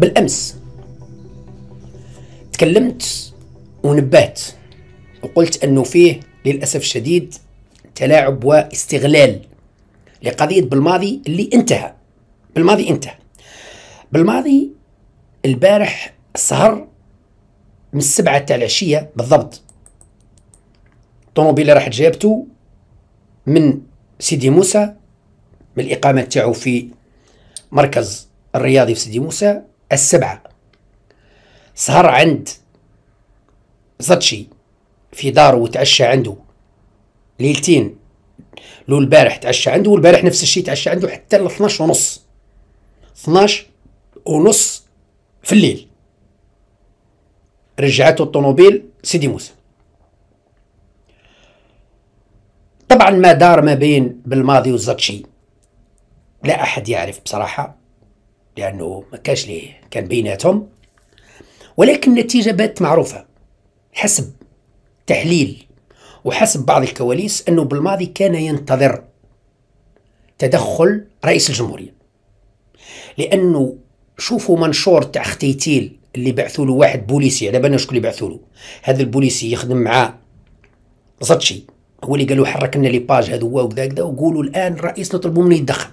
بالامس تكلمت ونبهت وقلت انه فيه للاسف الشديد تلاعب واستغلال لقضيه بالماضي اللي انتهى بالماضي انتهى بالماضي البارح سهر من السبعة تاع العشية بالضبط طوموبيله راحت جابته من سيدي موسى من الإقامة تاعو في مركز الرياضي في سيدي موسى السبعة سهر عند زاتشي في دارو وتعشى عنده ليلتين لو البارح تعشى عنده والبارح نفس الشيء تعشى عنده حتى ل 12 ونص 12 ونص في الليل رجعته الطوموبيل سيدي موسى طبعا ما دار ما بين بالماضي وزاتشي لا احد يعرف بصراحه لانه ما كانش ليه كان بيناتهم ولكن النتيجه بات معروفه حسب تحليل وحسب بعض الكواليس انه بالماضي كان ينتظر تدخل رئيس الجمهوريه لانه شوفوا منشور تاع ختيتيل اللي بعثوا له واحد بوليسي على بالنا شكون اللي بعثوا له هذا البوليسي يخدم مع زطشي هو اللي قالوا حرك لنا لي باج هذو وكذا وكذا وقولوا الان الرئيس نطلبوا منه يتدخل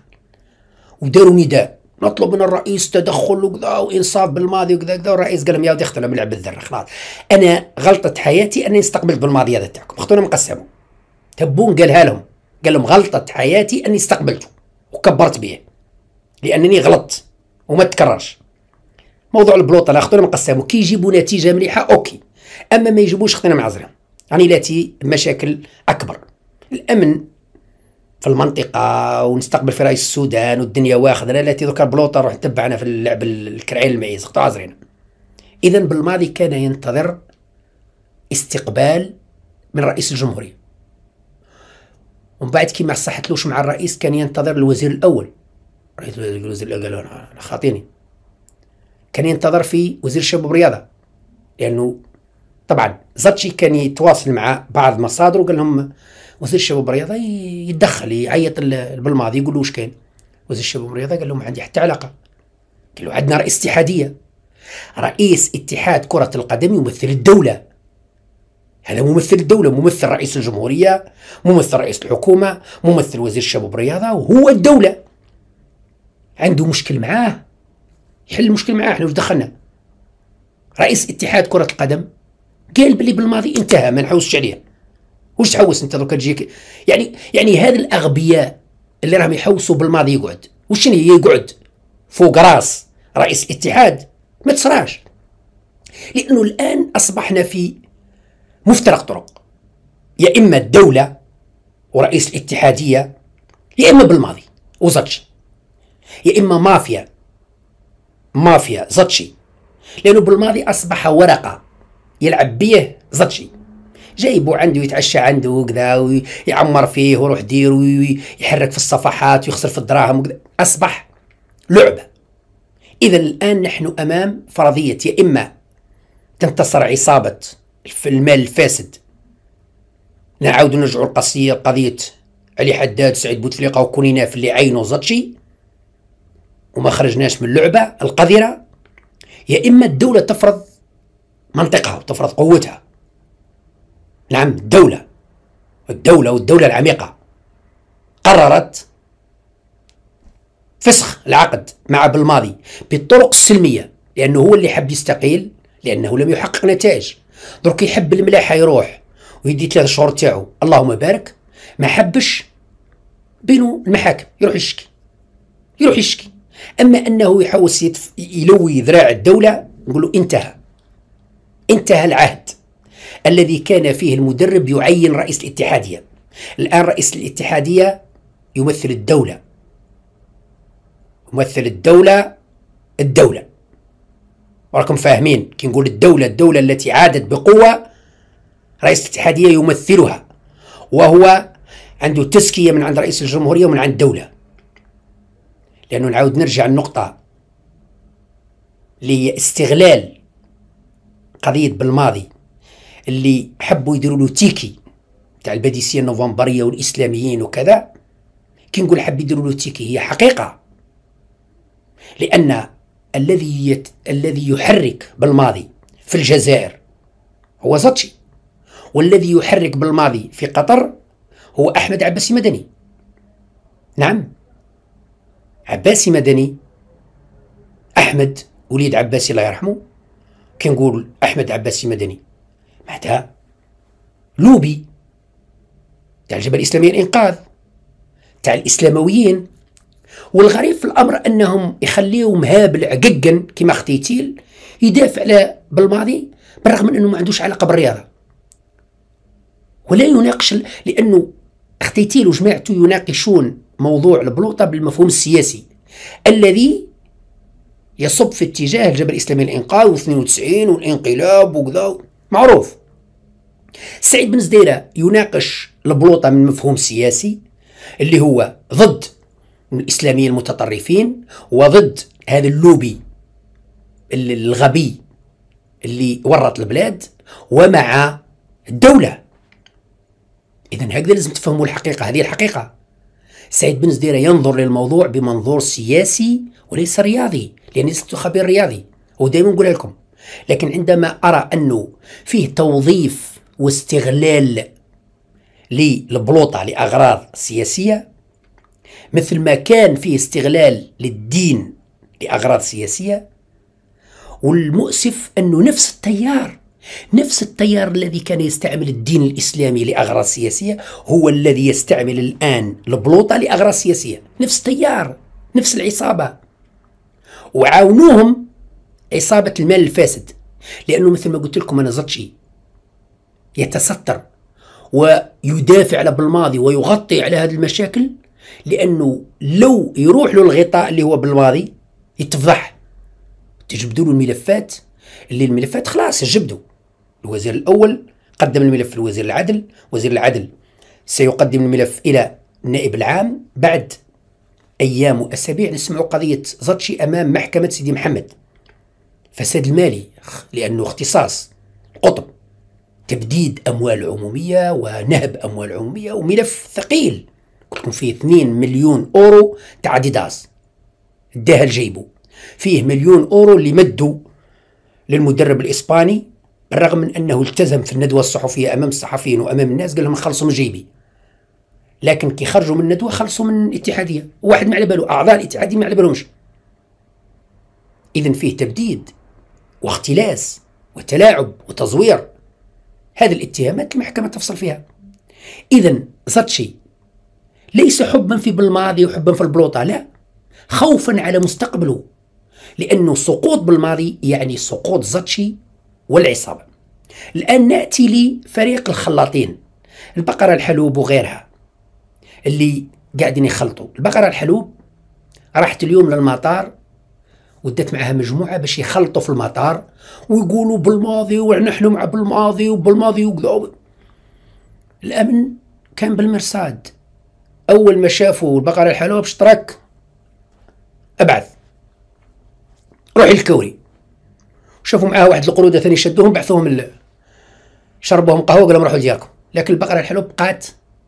وداروا نداء نطلب من الرئيس تدخل وكذا وانصاف بالماضي وكذا كذا والرئيس قال لهم يا ودي اختنا بلعب بالذره خلاص انا غلطه حياتي اني استقبلت بالماضي هذا تاعكم اختنا مقسمه تبون قالها لهم قال لهم غلطه حياتي اني استقبلته وكبرت به لانني غلطت وما تكررش موضوع البلوطه لا اختنا مقسمه كي يجيبوا نتيجه مليحه اوكي اما ما يجيبوش اختنا معزره راني يعني لاتي مشاكل اكبر الامن في المنطقه ونستقبل في رئيس السودان والدنيا واخذنا التي ذكر بلوطه روح تبعنا في اللعب الكرعين المعيز قطعوا اذا بالماضي كان ينتظر استقبال من رئيس الجمهوريه ومن بعد كيما صحتلوش مع الرئيس كان ينتظر الوزير الاول رئيس الوزير الاول قالوا انا خاطيني كان ينتظر في وزير الشباب والرياضه لانه طبعا زاتشي كان يتواصل مع بعض مصادره وقال لهم وزير الشباب والرياضه يتدخل يعيط بالماضي يقول له واش كاين وزير الشباب والرياضه قال له ما عندي حتى علاقه قال له عندنا رئيس اتحاديه رئيس اتحاد كره القدم يمثل الدوله هذا ممثل الدولة ممثل رئيس الجمهورية ممثل رئيس الحكومة ممثل وزير الشباب والرياضة وهو الدولة عنده مشكل معاه يحل المشكل معاه احنا واش دخلنا رئيس اتحاد كرة القدم قال بلي بالماضي انتهى ما نحوسش عليه واش تحوس انت درك تجيك يعني يعني هاد الاغبياء اللي راهم يحوسوا بالماضي يقعد واش شنو هي يقعد فوق راس رئيس الاتحاد ما تصراش لانه الان اصبحنا في مفترق طرق يا اما الدوله ورئيس الاتحاديه يا اما بالماضي وزاتشي يا اما مافيا مافيا زاتشي لانه بالماضي اصبح ورقه يلعب به زاتشي جايبه عنده يتعشى عنده وكذا ويعمر فيه وروح دير ويحرك في الصفحات ويخسر في الدراهم وكذا أصبح لعبة إذا الآن نحن أمام فرضية يا إما تنتصر عصابة في المال الفاسد نعاود نرجع القصية قضية علي حداد سعيد بوتفليقة وكونيناف اللي عينه زطشي وما خرجناش من اللعبة القذرة يا إما الدولة تفرض منطقها وتفرض قوتها نعم الدولة الدولة والدولة العميقة قررت فسخ العقد مع بالماضي بالطرق السلمية لأنه هو اللي حب يستقيل لأنه لم يحقق نتائج درك يحب الملاحة يروح ويدي ثلاث شهور تاعو اللهم بارك ما حبش بينو المحاكم يروح يشكي يروح يشكي أما أنه يحوس يلوي ذراع الدولة نقول انتهى انتهى العهد الذي كان فيه المدرب يعين رئيس الاتحادية الآن رئيس الاتحادية يمثل الدولة يمثل الدولة الدولة وراكم فاهمين كي نقول الدولة الدولة التي عادت بقوة رئيس الاتحادية يمثلها وهو عنده تزكية من عند رئيس الجمهورية ومن عند الدولة لأنه نعاود نرجع النقطة لاستغلال قضية بالماضي اللي حبوا يديروا له تيكي تاع الباديسيه النوفمبريه والاسلاميين وكذا كي نقول حب يديروا له تيكي هي حقيقه لان الذي يت... الذي يحرك بالماضي في الجزائر هو زاتشي والذي يحرك بالماضي في قطر هو احمد عباسي مدني نعم عباسي مدني احمد وليد عباسي الله يرحمه كنقول احمد عباسي مدني متى؟ لوبي تاع الجبهة الإسلامية الإنقاذ تاع الإسلامويين والغريب في الأمر أنهم يخليو مهاب عققا كما ختيتيل يدافع على بالماضي بالرغم من أنه ما عندوش علاقة بالرياضة ولا يناقش لأنه ختيتيل وجماعته يناقشون موضوع البلوطة بالمفهوم السياسي الذي يصب في اتجاه الجبهة الإسلامية الإنقاذ و92 والانقلاب وكذا معروف سعيد بن زديرة يناقش البلوطة من مفهوم سياسي اللي هو ضد الإسلاميين المتطرفين وضد هذا اللوبي الغبي اللي ورط البلاد ومع الدولة إذا هكذا لازم تفهموا الحقيقة هذه الحقيقة سعيد بن زديرة ينظر للموضوع بمنظور سياسي وليس رياضي لأني لست خبير رياضي ودائما نقول لكم لكن عندما أرى أنه فيه توظيف واستغلال للبلوطة لأغراض سياسية مثل ما كان فيه استغلال للدين لأغراض سياسية والمؤسف أنه نفس التيار نفس التيار الذي كان يستعمل الدين الإسلامي لأغراض سياسية هو الذي يستعمل الآن البلوطة لأغراض سياسية نفس التيار نفس العصابة وعاونوهم عصابة المال الفاسد لأنه مثل ما قلت لكم انا نزلت شيء يتستر ويدافع على بالماضي ويغطي على هذه المشاكل لانه لو يروح له الغطاء اللي هو بالماضي يتفضح تجبدوا له الملفات اللي الملفات خلاص جبدوا الوزير الاول قدم الملف لوزير العدل وزير العدل سيقدم الملف الى النائب العام بعد ايام واسابيع نسمع قضيه زطشي امام محكمه سيدي محمد فساد المالي لانه اختصاص قطب تبديد أموال عمومية ونهب أموال عمومية وملف ثقيل قلت لكم فيه 2 مليون أورو تاع ديداس داها لجيبو فيه مليون أورو اللي مدوا للمدرب الإسباني بالرغم من أنه التزم في الندوة الصحفية أمام الصحفيين وأمام الناس قال لهم خلصوا من جيبي لكن كي خرجوا من الندوة خلصوا من الاتحادية واحد ما على باله أعضاء الاتحادية ما على بالهمش إذا فيه تبديد واختلاس وتلاعب وتزوير هذه الاتهامات المحكمة تفصل فيها إذا زاتشي ليس حبا في بالماضي وحبا في البلوطة لا خوفا على مستقبله لأنه سقوط بالماضي يعني سقوط زاتشي والعصابة الآن نأتي لفريق الخلاطين البقرة الحلوب وغيرها اللي قاعدين يخلطوا البقرة الحلوب راحت اليوم للمطار ودات معها مجموعه باش يخلطوا في المطار ويقولوا بالماضي ونحن مع بالماضي وبالماضي وكذا الامن كان بالمرصاد اول ما شافوا البقره الحلوه باش ترك ابعث روحي الكوري شافوا معاه واحد القروده ثاني شدوهم بعثوهم ال... شربوهم قهوه قال لهم روحوا لدياركم لكن البقره الحلوه بقات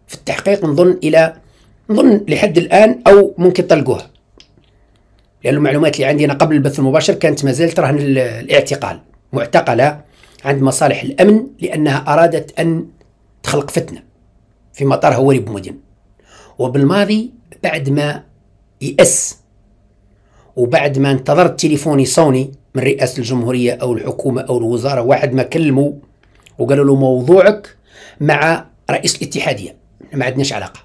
في التحقيق نظن الى نظن لحد الان او ممكن طلقوها لأن المعلومات اللي عندي أنا قبل البث المباشر كانت ما زالت رهن الاعتقال معتقلة عند مصالح الأمن لأنها أرادت أن تخلق فتنة في مطار هوري بمدن وبالماضي بعد ما يأس وبعد ما انتظر تليفوني صوني من رئاسة الجمهورية أو الحكومة أو الوزارة واحد ما كلموا وقالوا له موضوعك مع رئيس الاتحادية ما عندناش علاقة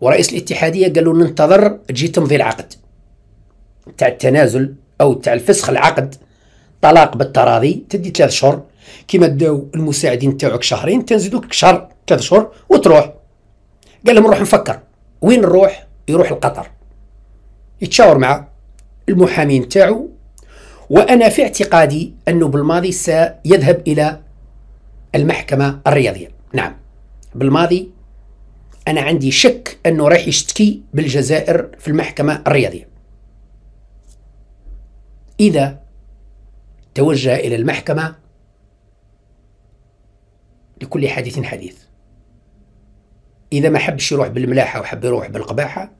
ورئيس الاتحادية قالوا ننتظر تجي تمضي العقد تاع التنازل او تاع الفسخ العقد طلاق بالتراضي تدي ثلاث شهور كيما داو المساعدين تاعك شهرين تنزيدوك شهر ثلاث شهور وتروح قال لهم نروح نفكر وين نروح يروح لقطر يتشاور مع المحامين تاعو وانا في اعتقادي انه بالماضي سيذهب الى المحكمه الرياضيه نعم بالماضي انا عندي شك انه راح يشتكي بالجزائر في المحكمه الرياضيه إذا توجه إلى المحكمة لكل حادث حديث إذا ما حبش يروح بالملاحة وحب يروح بالقباحة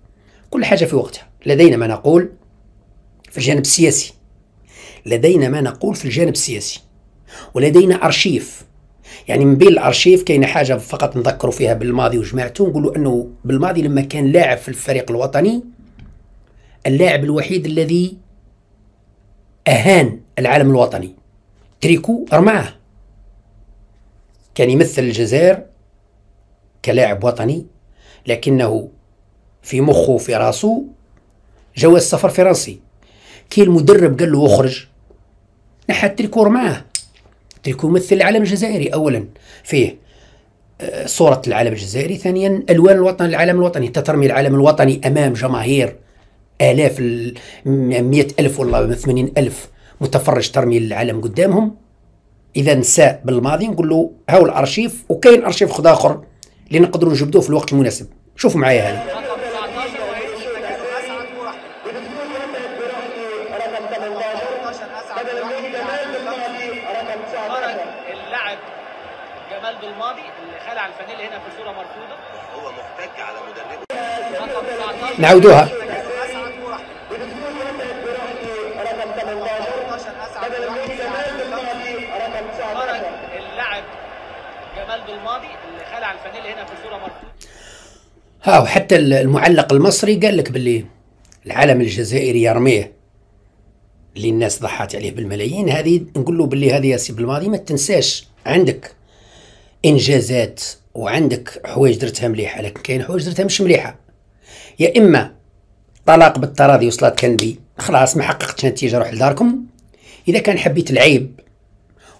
كل حاجة في وقتها لدينا ما نقول في الجانب السياسي لدينا ما نقول في الجانب السياسي ولدينا أرشيف يعني من بين الارشيف كاينه حاجه فقط نذكروا فيها بالماضي وجماعته نقولوا انه بالماضي لما كان لاعب في الفريق الوطني اللاعب الوحيد الذي أهان العالم الوطني تريكو رمعه كان يمثل الجزائر كلاعب وطني لكنه في مخه في راسه جواز سفر فرنسي كي المدرب قال له اخرج نحى تريكو رمعه تريكو يمثل العالم الجزائري اولا فيه آه، صورة العالم الجزائري ثانيا ألوان الوطن العالم الوطني تترمي العالم الوطني أمام جماهير آلاف مئة ألف ولا ثمانين ألف متفرج ترمي العالم قدامهم إذا نساء بالماضي نقول له هاو الأرشيف وكاين أرشيف خد آخر اللي نقدروا نجبدوه في الوقت المناسب شوفوا معايا هذا جمال اللي خلع هنا في صوره مرفوضه محتج على نعاودوها هذا جمال رقم 19 جمال اللي خلع الفانيل هنا في صوره ها وحتى المعلق المصري قال لك باللي العالم الجزائري يرميه اللي الناس ضحات عليه بالملايين هذه نقول له باللي هذه يا سي بالماضي ما تنساش عندك انجازات وعندك حوايج درتها مليحه لكن كاين حوايج درتها مش مليحه يا اما طلاق بالتراضي وصلات كان بي خلاص ما حققتش نتيجه روح لداركم اذا كان حبيت العيب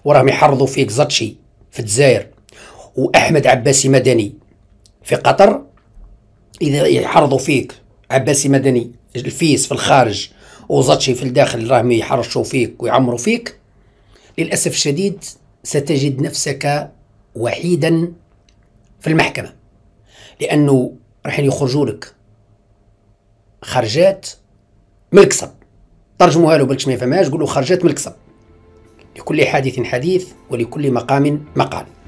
وراهم يحرضوا فيك زطشي في الجزائر واحمد عباسي مدني في قطر اذا يحرضوا فيك عباسي مدني الفيس في الخارج وزاتشي في الداخل راهم يحرشوا فيك ويعمروا فيك للاسف الشديد ستجد نفسك وحيدا في المحكمه لانه راح يخرجوا لك خرجات من الكسب ترجموها له بالك ما يفهمهاش قولوا خرجت من الكسب لكل حادث حديث ولكل مقام مقال